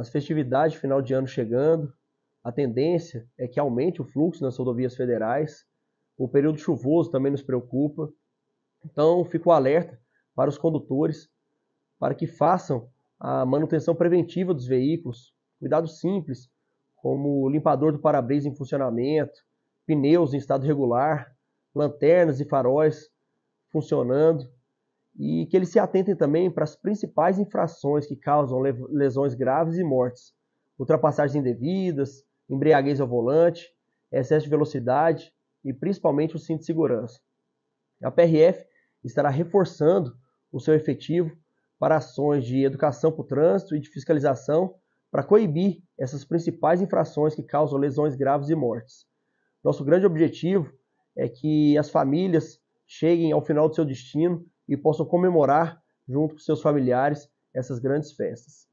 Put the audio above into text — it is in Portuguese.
As festividades final de ano chegando, a tendência é que aumente o fluxo nas rodovias federais. O período chuvoso também nos preocupa. Então, fico alerta para os condutores para que façam a manutenção preventiva dos veículos, cuidados simples, como limpador do para-brisa em funcionamento, pneus em estado regular, lanternas e faróis funcionando e que eles se atentem também para as principais infrações que causam lesões graves e mortes: ultrapassagens indevidas, embriaguez ao volante, excesso de velocidade e principalmente o cinto de segurança. A PRF estará reforçando o seu efetivo para ações de educação para o trânsito e de fiscalização para coibir essas principais infrações que causam lesões graves e mortes. Nosso grande objetivo é que as famílias cheguem ao final do seu destino e possam comemorar junto com seus familiares essas grandes festas.